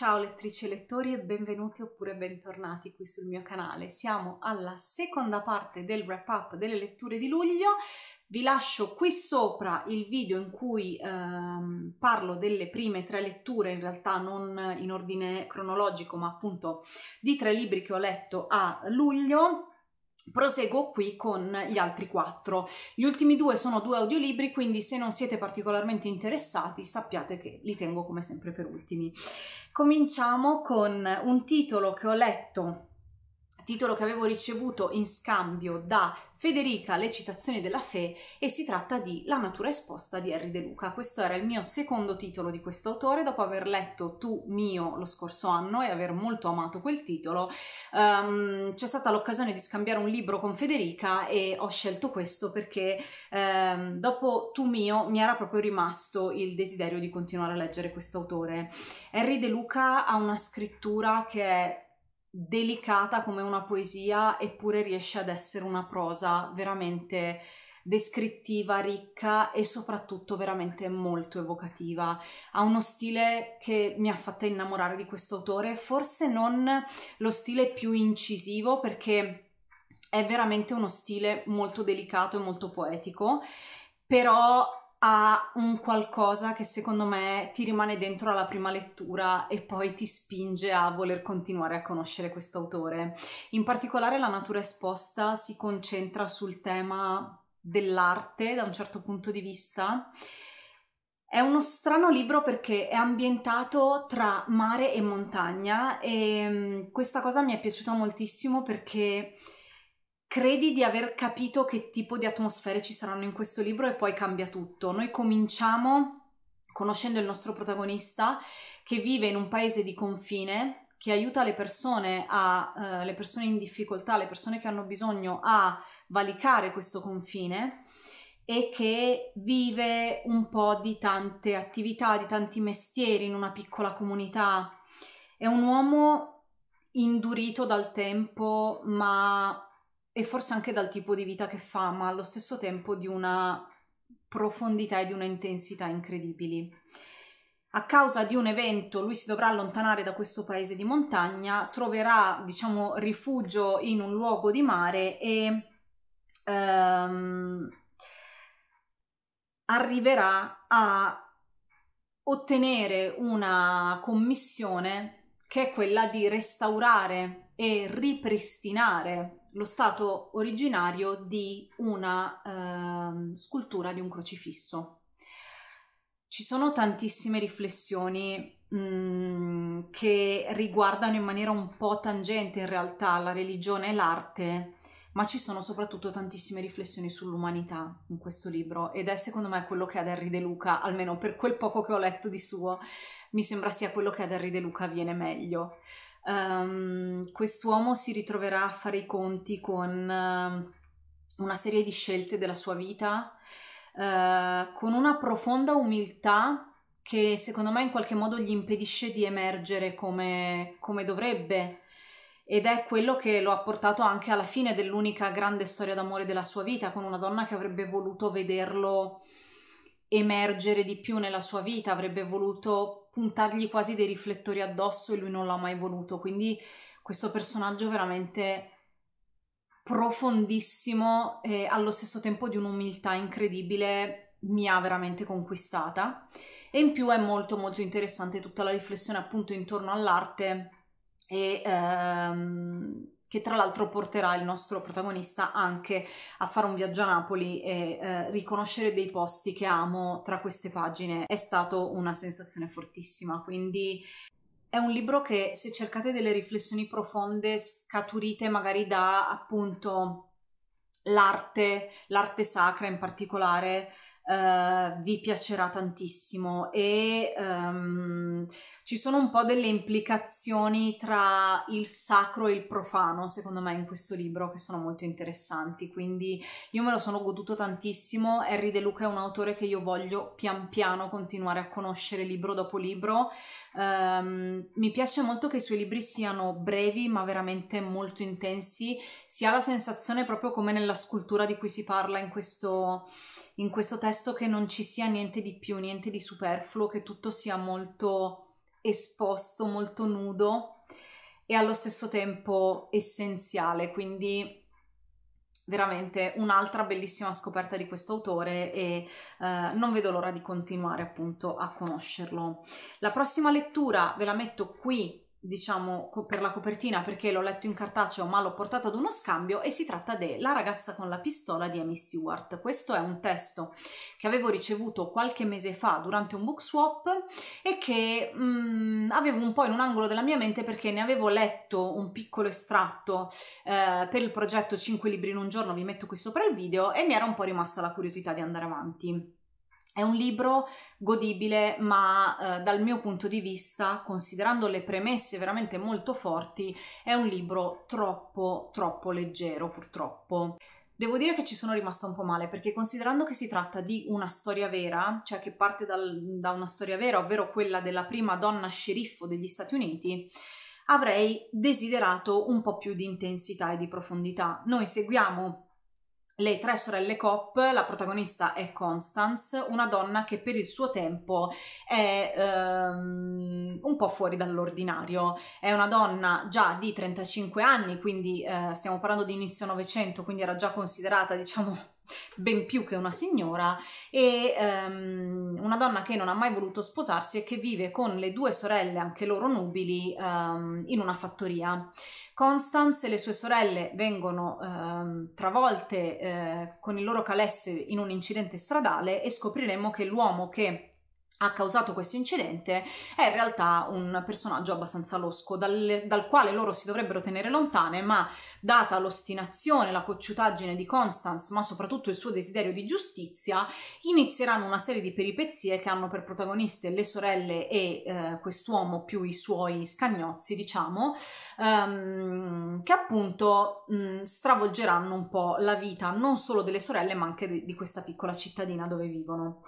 Ciao lettrici e lettori e benvenuti oppure bentornati qui sul mio canale. Siamo alla seconda parte del wrap up delle letture di luglio. Vi lascio qui sopra il video in cui ehm, parlo delle prime tre letture, in realtà non in ordine cronologico, ma appunto di tre libri che ho letto a luglio Proseguo qui con gli altri quattro. Gli ultimi due sono due audiolibri, quindi se non siete particolarmente interessati sappiate che li tengo come sempre per ultimi. Cominciamo con un titolo che ho letto titolo che avevo ricevuto in scambio da Federica Le citazioni della Fe e si tratta di La natura esposta di Harry De Luca. Questo era il mio secondo titolo di questo autore dopo aver letto Tu mio lo scorso anno e aver molto amato quel titolo. Um, c'è stata l'occasione di scambiare un libro con Federica e ho scelto questo perché um, dopo Tu mio mi era proprio rimasto il desiderio di continuare a leggere questo autore. Harry De Luca ha una scrittura che è delicata come una poesia, eppure riesce ad essere una prosa veramente descrittiva, ricca e soprattutto veramente molto evocativa. Ha uno stile che mi ha fatta innamorare di questo autore, forse non lo stile più incisivo perché è veramente uno stile molto delicato e molto poetico, però ha un qualcosa che secondo me ti rimane dentro alla prima lettura e poi ti spinge a voler continuare a conoscere questo autore. In particolare La natura esposta si concentra sul tema dell'arte da un certo punto di vista. È uno strano libro perché è ambientato tra mare e montagna e mm, questa cosa mi è piaciuta moltissimo perché credi di aver capito che tipo di atmosfere ci saranno in questo libro e poi cambia tutto. Noi cominciamo conoscendo il nostro protagonista che vive in un paese di confine che aiuta le persone, a, uh, le persone in difficoltà, le persone che hanno bisogno a valicare questo confine e che vive un po' di tante attività, di tanti mestieri in una piccola comunità. È un uomo indurito dal tempo, ma e forse anche dal tipo di vita che fa, ma allo stesso tempo di una profondità e di una intensità incredibili. A causa di un evento lui si dovrà allontanare da questo paese di montagna, troverà, diciamo, rifugio in un luogo di mare e ehm, arriverà a ottenere una commissione che è quella di restaurare e ripristinare lo stato originario di una eh, scultura di un crocifisso. Ci sono tantissime riflessioni mm, che riguardano in maniera un po' tangente in realtà la religione e l'arte, ma ci sono soprattutto tantissime riflessioni sull'umanità in questo libro ed è secondo me quello che ad Harry De Luca, almeno per quel poco che ho letto di suo, mi sembra sia quello che ad Harry De Luca viene meglio um, quest'uomo si ritroverà a fare i conti con uh, una serie di scelte della sua vita, uh, con una profonda umiltà che secondo me in qualche modo gli impedisce di emergere come, come dovrebbe ed è quello che lo ha portato anche alla fine dell'unica grande storia d'amore della sua vita, con una donna che avrebbe voluto vederlo emergere di più nella sua vita, avrebbe voluto puntargli quasi dei riflettori addosso e lui non l'ha mai voluto. Quindi questo personaggio veramente profondissimo e allo stesso tempo di un'umiltà incredibile mi ha veramente conquistata e in più è molto molto interessante tutta la riflessione appunto intorno all'arte e ehm, che tra l'altro porterà il nostro protagonista anche a fare un viaggio a Napoli e eh, riconoscere dei posti che amo tra queste pagine. È stata una sensazione fortissima, quindi è un libro che se cercate delle riflessioni profonde scaturite magari da appunto l'arte, l'arte sacra in particolare, uh, vi piacerà tantissimo e um, ci sono un po' delle implicazioni tra il sacro e il profano, secondo me, in questo libro, che sono molto interessanti. Quindi io me lo sono goduto tantissimo. Harry De Luca è un autore che io voglio pian piano continuare a conoscere libro dopo libro. Um, mi piace molto che i suoi libri siano brevi, ma veramente molto intensi. Si ha la sensazione, proprio come nella scultura di cui si parla in questo, in questo testo, che non ci sia niente di più, niente di superfluo, che tutto sia molto esposto, molto nudo e allo stesso tempo essenziale, quindi veramente un'altra bellissima scoperta di questo autore e eh, non vedo l'ora di continuare appunto a conoscerlo. La prossima lettura ve la metto qui diciamo co- per la copertina perché l'ho letto in cartaceo ma l'ho portato ad uno scambio e si tratta de La ragazza con la pistola di Amy Stewart. Questo è un testo che avevo ricevuto qualche mese fa durante un book swap e che mh, mm, avevo un po' in un angolo della mia mente perché ne avevo letto un piccolo estratto eh, per il progetto 5 libri in un giorno, vi metto qui sopra il video e mi era un po' rimasta la curiosità di andare avanti. È un libro godibile, ma eh, dal mio punto di vista, considerando le premesse veramente molto forti, è un libro troppo, troppo leggero, purtroppo. Devo dire che ci sono rimasta un po' male perché considerando che si tratta di una storia vera, cioè che parte dal, da una storia vera, ovvero quella della prima donna sceriffo degli Stati Uniti, avrei desiderato un po' più di intensità e di profondità. Noi seguiamo le tre sorelle Cop, la protagonista è Constance, una donna che per il suo tempo è ehm, un po' fuori dall'ordinario. È una donna già di 35 anni, quindi eh, stiamo parlando di inizio Novecento, quindi era già considerata, diciamo, ben più che una signora, e um, una donna che non ha mai voluto sposarsi e che vive con le due sorelle, anche loro nubili, um, in una fattoria. Constance e le sue sorelle vengono eh, travolte eh, con il loro calesse in un incidente stradale e scopriremo che l'uomo che ha causato questo incidente è in realtà un personaggio abbastanza losco dal, dal, quale loro si dovrebbero tenere lontane ma data l'ostinazione, la cocciutaggine di Constance ma soprattutto il suo desiderio di giustizia inizieranno una serie di peripezie che hanno per protagoniste le sorelle e eh, quest'uomo più i suoi scagnozzi diciamo ehm, che appunto mh, stravolgeranno un po' la vita non solo delle sorelle ma anche di, di questa piccola cittadina dove vivono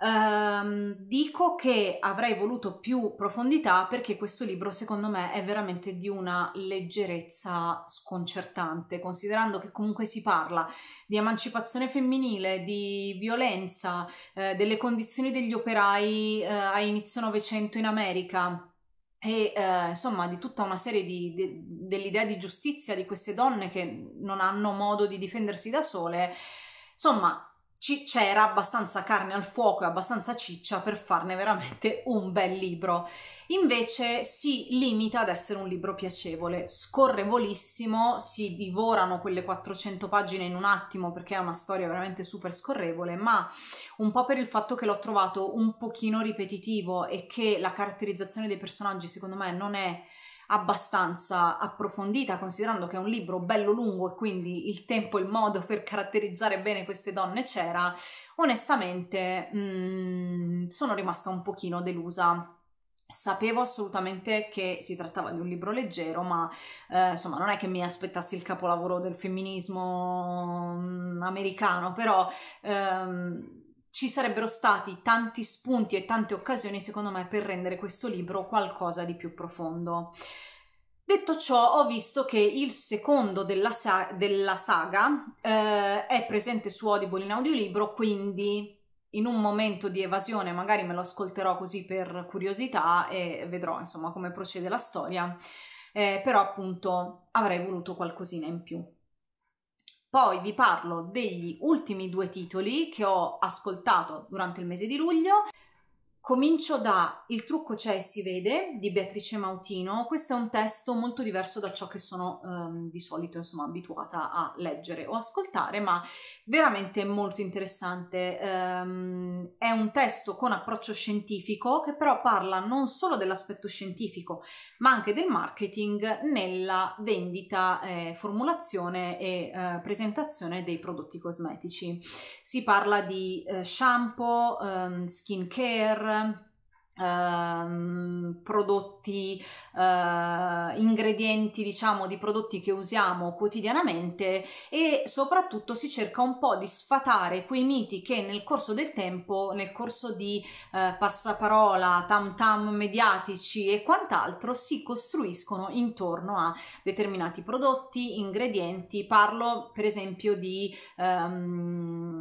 ehm, dico che avrei voluto più profondità perché questo libro secondo me è veramente di una leggerezza sconcertante, considerando che comunque si parla di emancipazione femminile, di violenza, eh, delle condizioni degli operai eh, a inizio Novecento in America e eh, insomma di tutta una serie di, de, dell'idea di giustizia di queste donne che non hanno modo di difendersi da sole. Insomma, c'era abbastanza carne al fuoco e abbastanza ciccia per farne veramente un bel libro. Invece si limita ad essere un libro piacevole, scorrevolissimo, si divorano quelle 400 pagine in un attimo perché è una storia veramente super scorrevole, ma un po' per il fatto che l'ho trovato un pochino ripetitivo e che la caratterizzazione dei personaggi secondo me non è abbastanza approfondita, considerando che è un libro bello lungo e quindi il tempo e il modo per caratterizzare bene queste donne c'era, onestamente mh, mm, sono rimasta un pochino delusa. Sapevo assolutamente che si trattava di un libro leggero, ma eh, insomma non è che mi aspettassi il capolavoro del femminismo mm, americano, però ehm, ci sarebbero stati tanti spunti e tante occasioni, secondo me, per rendere questo libro qualcosa di più profondo. Detto ciò, ho visto che il secondo della, sa- della saga eh, è presente su Audible in audiolibro, quindi in un momento di evasione magari me lo ascolterò così per curiosità e vedrò insomma come procede la storia, eh, però appunto avrei voluto qualcosina in più. Poi vi parlo degli ultimi due titoli che ho ascoltato durante il mese di luglio. Comincio da Il trucco c'è e si vede di Beatrice Mautino. Questo è un testo molto diverso da ciò che sono ehm, di solito insomma, abituata a leggere o ascoltare, ma veramente molto interessante. Ehm, è un testo con approccio scientifico che però parla non solo dell'aspetto scientifico, ma anche del marketing nella vendita, eh, formulazione e eh, presentazione dei prodotti cosmetici. Si parla di eh, shampoo, ehm, skin care per ehm, prodotti, uh, ingredienti diciamo di prodotti che usiamo quotidianamente e soprattutto si cerca un po' di sfatare quei miti che nel corso del tempo, nel corso di uh, passaparola, tam tam mediatici e quant'altro si costruiscono intorno a determinati prodotti, ingredienti. Parlo per esempio di um,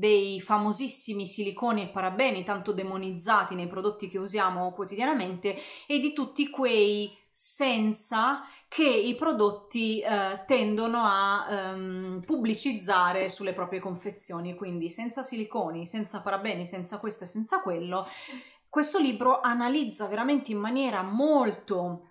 dei famosissimi siliconi e parabeni tanto demonizzati nei prodotti che usiamo quotidianamente e di tutti quei senza che i prodotti eh, tendono a ehm, pubblicizzare sulle proprie confezioni, quindi senza siliconi, senza parabeni, senza questo e senza quello. Questo libro analizza veramente in maniera molto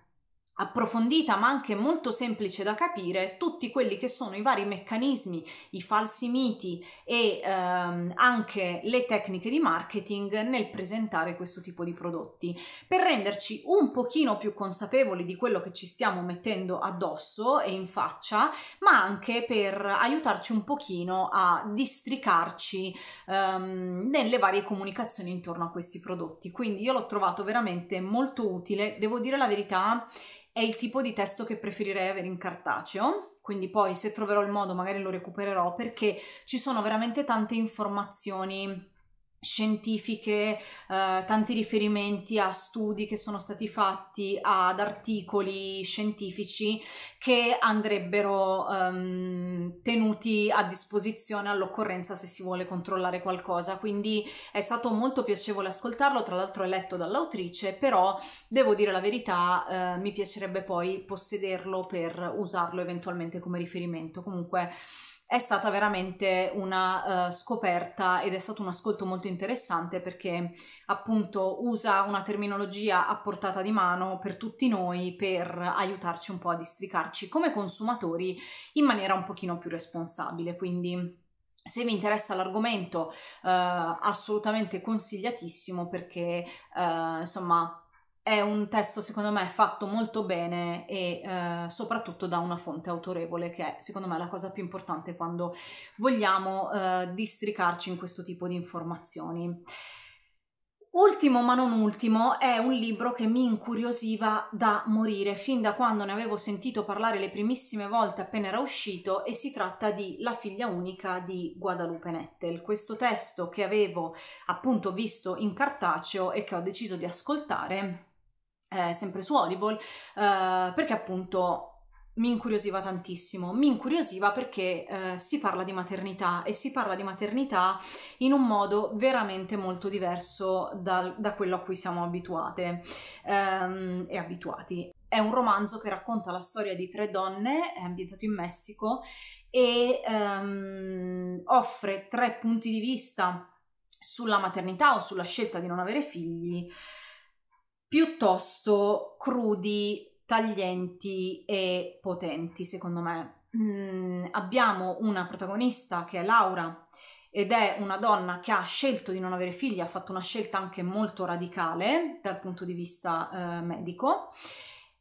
approfondita ma anche molto semplice da capire tutti quelli che sono i vari meccanismi, i falsi miti e ehm, anche le tecniche di marketing nel presentare questo tipo di prodotti per renderci un pochino più consapevoli di quello che ci stiamo mettendo addosso e in faccia ma anche per aiutarci un pochino a districarci ehm, nelle varie comunicazioni intorno a questi prodotti quindi io l'ho trovato veramente molto utile devo dire la verità è il tipo di testo che preferirei avere in cartaceo, quindi poi se troverò il modo magari lo recupererò perché ci sono veramente tante informazioni scientifiche, eh, tanti riferimenti a studi che sono stati fatti, ad articoli scientifici che andrebbero ehm, tenuti a disposizione all'occorrenza se si vuole controllare qualcosa. Quindi è stato molto piacevole ascoltarlo, tra l'altro è letto dall'autrice, però devo dire la verità, eh, mi piacerebbe poi possederlo per usarlo eventualmente come riferimento. Comunque è stata veramente una uh, scoperta ed è stato un ascolto molto interessante perché appunto usa una terminologia a portata di mano per tutti noi per aiutarci un po' a districarci come consumatori in maniera un pochino più responsabile, quindi se vi interessa l'argomento, eh, assolutamente consigliatissimo perché eh, insomma è un testo secondo me fatto molto bene e eh, soprattutto da una fonte autorevole che è secondo me la cosa più importante quando vogliamo eh, districarci in questo tipo di informazioni. Ultimo ma non ultimo è un libro che mi incuriosiva da morire fin da quando ne avevo sentito parlare le primissime volte appena era uscito e si tratta di La figlia unica di Guadalupe Nettel. Questo testo che avevo appunto visto in cartaceo e che ho deciso di ascoltare eh, sempre su Audible, eh, perché appunto mi incuriosiva tantissimo. Mi incuriosiva perché eh, si parla di maternità e si parla di maternità in un modo veramente molto diverso da, da quello a cui siamo abituate ehm, e abituati. È un romanzo che racconta la storia di tre donne, è ambientato in Messico e ehm, offre tre punti di vista sulla maternità o sulla scelta di non avere figli piuttosto crudi, taglienti e potenti, secondo me. Mm, abbiamo una protagonista che è Laura ed è una donna che ha scelto di non avere figli, ha fatto una scelta anche molto radicale dal punto di vista eh, medico.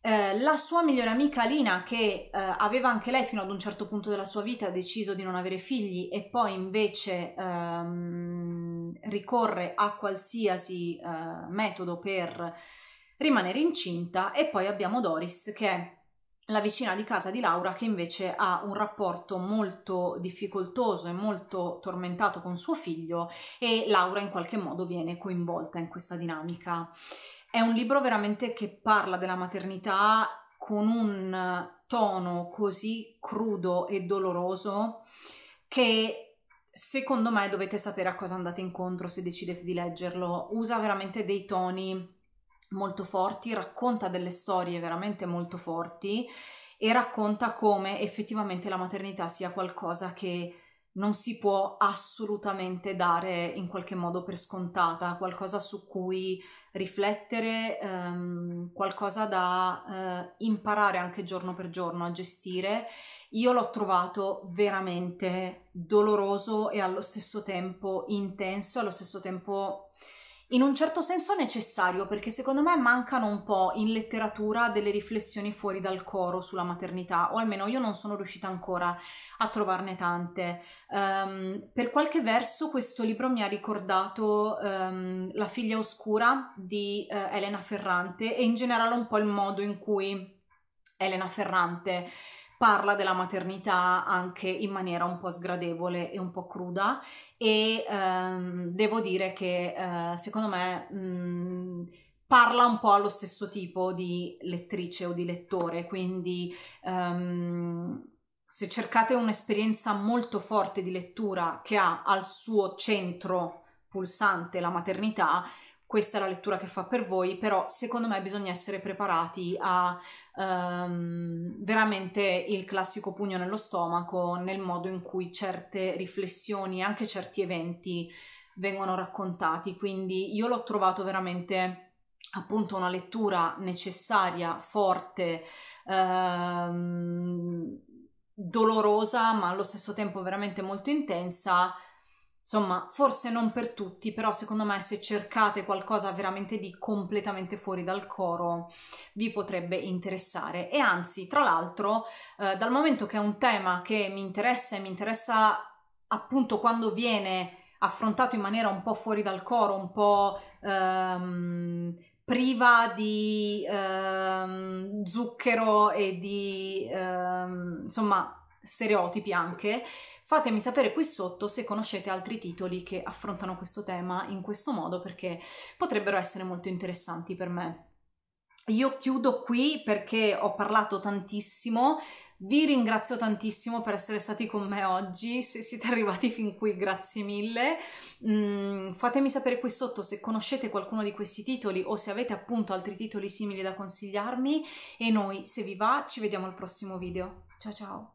Eh, la sua migliore amica Lina, che eh, aveva anche lei fino ad un certo punto della sua vita deciso di non avere figli e poi invece ehm, ricorre a qualsiasi uh, metodo per rimanere incinta e poi abbiamo Doris che è la vicina di casa di Laura che invece ha un rapporto molto difficoltoso e molto tormentato con suo figlio e Laura in qualche modo viene coinvolta in questa dinamica. È un libro veramente che parla della maternità con un tono così crudo e doloroso che secondo me dovete sapere a cosa andate incontro se decidete di leggerlo. Usa veramente dei toni molto forti, racconta delle storie veramente molto forti e racconta come effettivamente la maternità sia qualcosa che non si può assolutamente dare in qualche modo per scontata, qualcosa su cui riflettere, ehm, qualcosa da eh, imparare anche giorno per giorno a gestire. Io l'ho trovato veramente doloroso e allo stesso tempo intenso, allo stesso tempo in un certo senso necessario perché secondo me mancano un po' in letteratura delle riflessioni fuori dal coro sulla maternità o almeno io non sono riuscita ancora a trovarne tante. Um, per qualche verso questo libro mi ha ricordato um, La figlia oscura di uh, Elena Ferrante e in generale un po' il modo in cui Elena Ferrante parla della maternità anche in maniera un po' sgradevole e un po' cruda e ehm, devo dire che eh, secondo me mh, mm, parla un po' allo stesso tipo di lettrice o di lettore, quindi ehm, se cercate un'esperienza molto forte di lettura che ha al suo centro pulsante la maternità, questa è la lettura che fa per voi, però secondo me bisogna essere preparati a um, veramente il classico pugno nello stomaco nel modo in cui certe riflessioni, anche certi eventi vengono raccontati, quindi io l'ho trovato veramente appunto una lettura necessaria, forte, ehm, dolorosa, ma allo stesso tempo veramente molto intensa Insomma, forse non per tutti, però secondo me se cercate qualcosa veramente di completamente fuori dal coro vi potrebbe interessare. E anzi, tra l'altro, eh, dal momento che è un tema che mi interessa e mi interessa appunto quando viene affrontato in maniera un po' fuori dal coro, un po' ehm, priva di ehm, zucchero e di ehm, insomma stereotipi anche, fatemi sapere qui sotto se conoscete altri titoli che affrontano questo tema in questo modo perché potrebbero essere molto interessanti per me. Io chiudo qui perché ho parlato tantissimo, vi ringrazio tantissimo per essere stati con me oggi, se siete arrivati fin qui grazie mille. Mm, fatemi sapere qui sotto se conoscete qualcuno di questi titoli o se avete appunto altri titoli simili da consigliarmi e noi se vi va ci vediamo al prossimo video. Ciao ciao!